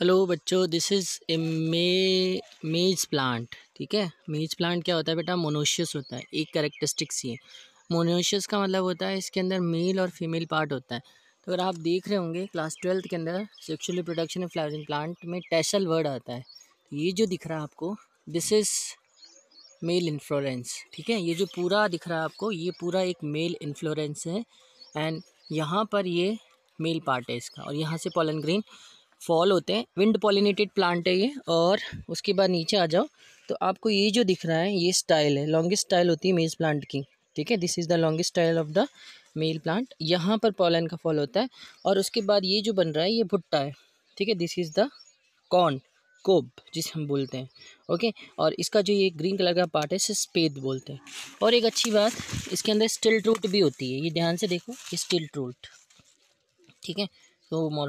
hello बच्चों this is a मे मेज plant ठीक है मेज प्लांट क्या होता है बेटा मोनोशियस होता है एक करेक्टरिस्टिक्स ये मोनोशियस का मतलब होता है इसके अंदर मेल और फीमेल पार्ट होता है तो अगर आप देख रहे होंगे क्लास ट्वेल्थ के अंदर sexual production of flowering plant में टैसल वर्ड आता है ये जो दिख रहा है आपको दिस इज़ मेल इन्फ्लोरेंस ठीक है ये जो पूरा दिख रहा है आपको ये पूरा एक मेल इन्फ्लोरेंस है एंड यहाँ पर ये मेल पार्ट है इसका और यहाँ से पॉलन ग्रीन फॉल होते हैं विंड पॉलिनेटेड प्लांट है ये और उसके बाद नीचे आ जाओ तो आपको ये जो दिख रहा है ये स्टाइल है लॉन्गेस्ट स्टाइल होती है मेज प्लांट की ठीक है this is the longest style of the male plant यहाँ पर पॉलन का फॉल होता है और उसके बाद ये जो बन रहा है ये भुट्टा है ठीक है this is the corn cob जिसे हम बोलते हैं ओके और इसका जो ये ग्रीन कलर का पार्ट है इसे स्पेद बोलते हैं और एक अच्छी बात इसके अंदर स्टिल रूट भी होती है ये ध्यान से देखो ये स्टिल रूट ठीक है तो